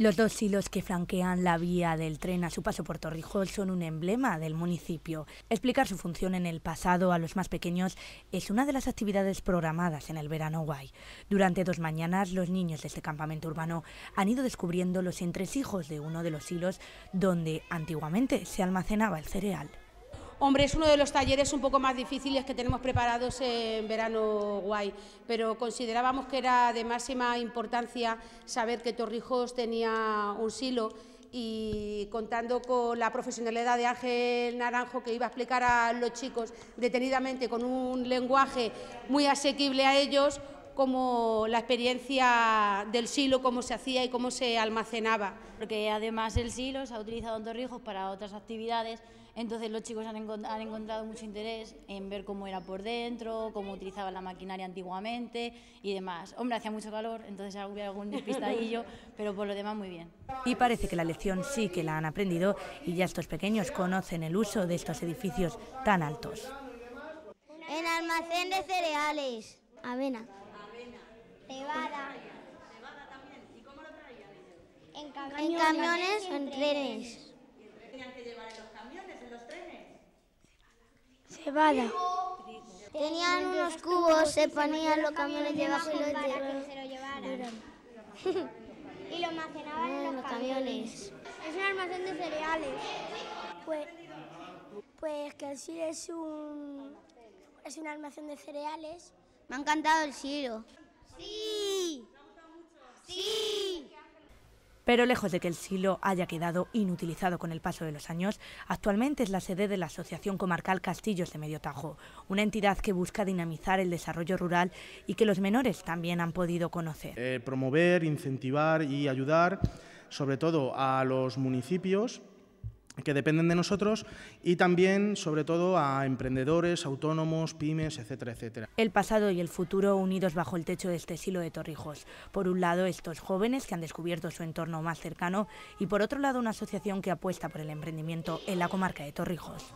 Los dos hilos que flanquean la vía del tren a su paso por Torrijol son un emblema del municipio. Explicar su función en el pasado a los más pequeños es una de las actividades programadas en el verano guay. Durante dos mañanas, los niños de este campamento urbano han ido descubriendo los entresijos de uno de los hilos donde antiguamente se almacenaba el cereal. Hombre, es uno de los talleres un poco más difíciles que tenemos preparados en verano guay, pero considerábamos que era de máxima importancia saber que Torrijos tenía un silo y contando con la profesionalidad de Ángel Naranjo, que iba a explicar a los chicos detenidamente con un lenguaje muy asequible a ellos, como la experiencia del silo, cómo se hacía y cómo se almacenaba. Porque además el silo se ha utilizado en Torrijos para otras actividades, entonces los chicos han, encontrado mucho interés en ver cómo era por dentro, cómo utilizaban la maquinaria antiguamente y demás. Hombre, hacía mucho calor, entonces hubiera algún despistadillo, pero por lo demás muy bien. Y parece que la lección sí que la han aprendido y ya estos pequeños conocen el uso de estos edificios tan altos. En almacén de cereales, avena. en camiones o en trenes. ¿Y tenían que llevar en los camiones, en los trenes? Cebada. Tenían unos cubos, se ponían los camiones debajo y los llevaban. Y lo almacenaban en ah, los camiones. Es un almacén de cereales. Pues, pues que el Siro es un, es un almacén de cereales. Me ha encantado el Siro. Pero lejos de que el silo haya quedado inutilizado con el paso de los años, actualmente es la sede de la Asociación Comarcal Castillos de Medio Tajo, una entidad que busca dinamizar el desarrollo rural y que los menores también han podido conocer. Eh, promover, incentivar y ayudar sobre todo a los municipios que dependen de nosotros y también, sobre todo, a emprendedores, autónomos, pymes, etcétera, etcétera. El pasado y el futuro unidos bajo el techo de este silo de Torrijos. Por un lado, estos jóvenes que han descubierto su entorno más cercano y, por otro lado, una asociación que apuesta por el emprendimiento en la comarca de Torrijos.